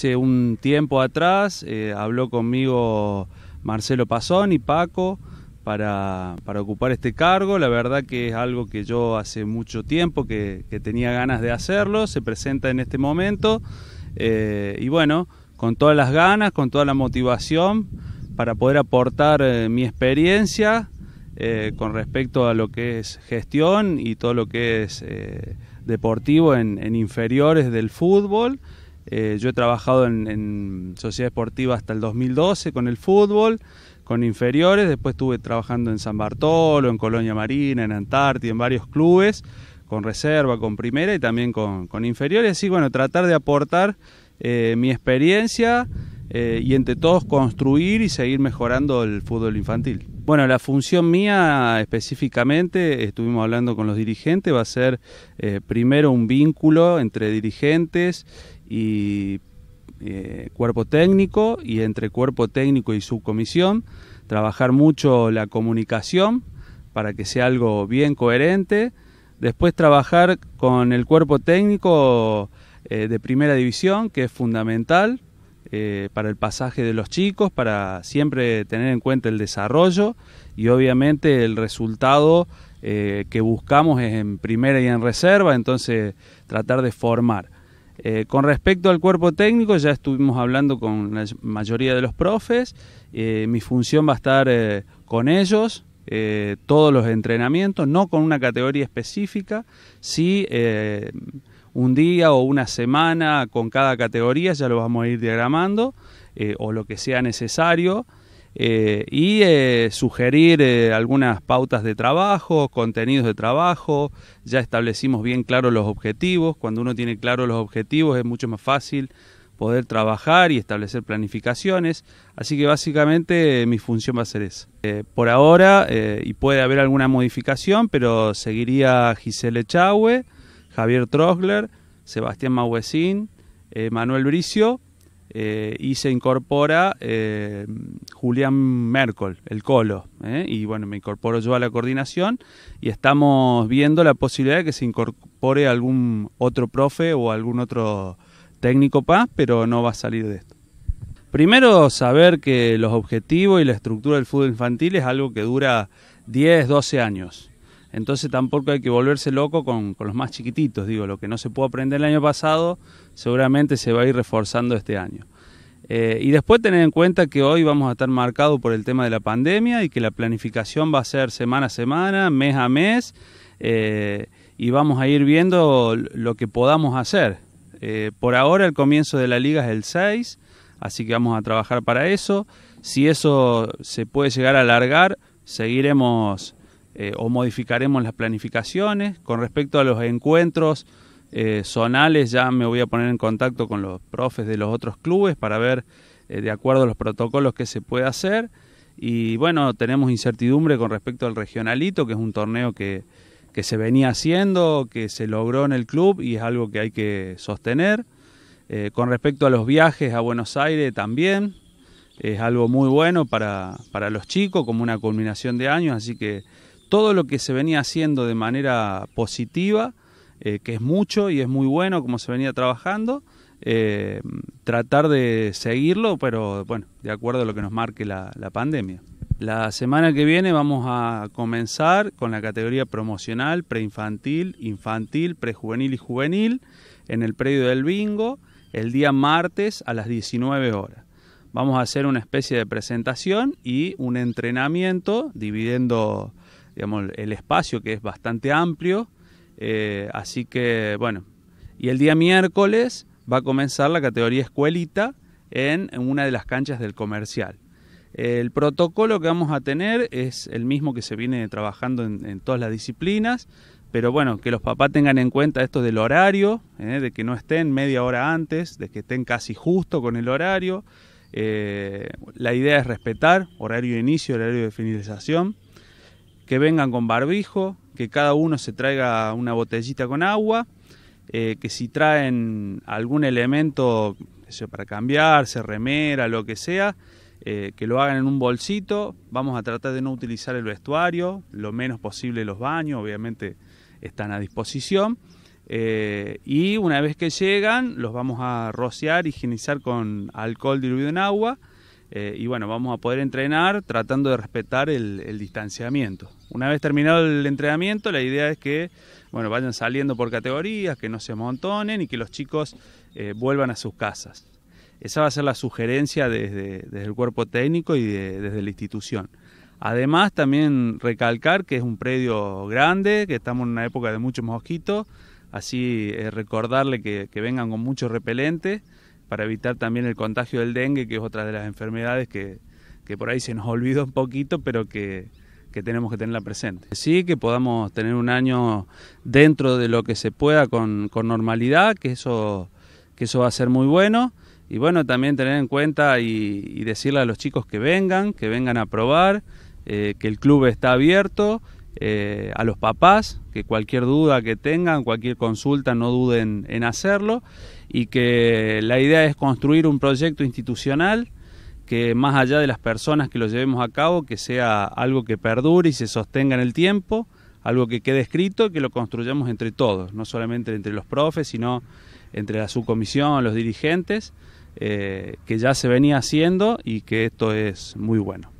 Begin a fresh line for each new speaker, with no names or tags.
Hace un tiempo atrás eh, habló conmigo Marcelo Pazón y Paco para, ocupar este cargo. La verdad que es algo que yo hace mucho tiempo que, tenía ganas de hacerlo, se presenta en este momento eh, y bueno, con todas las ganas, con toda la motivación para poder aportar eh, mi experiencia con respecto a lo que es gestión y todo lo que es deportivo en inferiores del fútbol. Eh, yo he trabajado en, sociedad Esportiva hasta el 2012 con el fútbol, con inferiores, después estuve trabajando en San Bartolo, en Colonia Marina, en Antártida, en varios clubes, con reserva, con primera y también con, inferiores. ...así bueno, tratar de aportar eh, mi experiencia eh, y entre todos construir y seguir mejorando el fútbol infantil. Bueno, la función mía específicamente, estuvimos hablando con los dirigentes, va a ser primero un vínculo entre dirigentes y eh, cuerpo técnico y entre cuerpo técnico y subcomisión, trabajar mucho la comunicación para que sea algo bien coherente, después trabajar con el cuerpo técnico eh, de primera división, que es fundamental eh, para el pasaje de los chicos, para siempre tener en cuenta el desarrollo y obviamente el resultado que buscamos es en primera y en reserva, entonces tratar de formar. Eh, con respecto al cuerpo técnico, ya estuvimos hablando con la mayoría de los profes. Eh, mi función va a estar eh, con ellos, todos los entrenamientos, no con una categoría específica, Si un día o una semana con cada categoría, ya lo vamos a ir diagramando, o lo que sea necesario. Eh, y eh, sugerir eh, algunas pautas de trabajo, contenidos de trabajo, ya establecimos bien claro los objetivos, cuando uno tiene claros los objetivos es mucho más fácil poder trabajar y establecer planificaciones, así que básicamente mi función va a ser esa. por ahora, y puede haber alguna modificación, pero seguiría Gisele Chahue, Javier Trosler, Sebastián Mauesín Manuel Bricio, eh, y se incorpora eh, Julián Merkel, el Colo. Eh, y bueno, me incorporo yo a la coordinación y estamos viendo la posibilidad de que se incorpore algún otro profe o algún otro técnico paz, pero no va a salir de esto. Primero, saber que los objetivos y la estructura del fútbol infantil es algo que dura 10, 12 años. Entonces tampoco hay que volverse loco con, los más chiquititos. Digo, lo que no se pudo aprender el año pasado seguramente se va a ir reforzando este año. Eh, y después tener en cuenta que hoy vamos a estar marcados por el tema de la pandemia y que la planificación va a ser semana a semana, mes a mes, eh, y vamos a ir viendo lo que podamos hacer. Eh, por ahora el comienzo de la liga es el 6, así que vamos a trabajar para eso. Si eso se puede llegar a alargar, seguiremos eh, o modificaremos las planificaciones. Con respecto a los encuentros eh, zonales, ya me voy a poner en contacto con los profes de los otros clubes para ver eh, de acuerdo a los protocolos que se puede hacer. Y bueno, tenemos incertidumbre con respecto al regionalito, que es un torneo que, se venía haciendo, que se logró en el club y es algo que hay que sostener. con respecto a los viajes a Buenos Aires también, es algo muy bueno para, para los chicos, como una culminación de años, así que todo lo que se venía haciendo de manera positiva, eh, que es mucho y es muy bueno como se venía trabajando, eh, tratar de seguirlo, pero bueno, de acuerdo a lo que nos marque la, la pandemia. La semana que viene vamos a comenzar con la categoría promocional, preinfantil, infantil, prejuvenil y juvenil en el predio del bingo el día martes a las 19 horas. Vamos a hacer una especie de presentación y un entrenamiento dividiendo el espacio que es bastante amplio. Eh, así que, bueno, y el día miércoles va a comenzar la categoría escuelita en, una de las canchas del comercial. El protocolo que vamos a tener es el mismo que se viene trabajando en, todas las disciplinas, pero bueno, que los papás tengan en cuenta esto del horario, eh, de que no estén media hora antes, de que estén casi justo con el horario. Eh, la idea es respetar horario de inicio, horario de finalización que vengan con barbijo, que cada uno se traiga una botellita con agua, eh, que si traen algún elemento para cambiarse, remera, lo que sea, eh, que lo hagan en un bolsito. Vamos a tratar de no utilizar el vestuario, lo menos posible los baños, obviamente están a disposición. Eh, y una vez que llegan, los vamos a rociar, higienizar con alcohol diluido en agua eh, y bueno, vamos a poder entrenar tratando de respetar el, distanciamiento. Una vez terminado el entrenamiento, la idea es que vayan saliendo por categorías, que no se amontonen y que los chicos eh, vuelvan a sus casas. Esa va a ser la sugerencia desde, el cuerpo técnico y desde la institución. Además, también recalcar que es un predio grande, que estamos en una época de muchos mosquitos, así eh, recordarle que vengan con mucho repelente para evitar también el contagio del dengue, que es otra de las enfermedades que, que por ahí se nos olvidó un poquito, pero que, tenemos que tenerla presente. Sí, que podamos tener un año dentro de lo que se pueda con, normalidad, que eso, que eso va a ser muy bueno. Y bueno, también tener en cuenta y, decirle a los chicos que vengan, que vengan a probar, eh, que el club está abierto eh, a los papás, que cualquier duda que tengan, cualquier consulta, no duden en hacerlo, y que la idea es construir un proyecto institucional que más allá de las personas que lo llevemos a cabo, que sea algo que perdure y se sostenga en el tiempo, algo que quede escrito y que lo construyamos entre todos, no solamente entre los profes, sino entre la subcomisión, los dirigentes, eh, que ya se venía haciendo y que esto es muy bueno.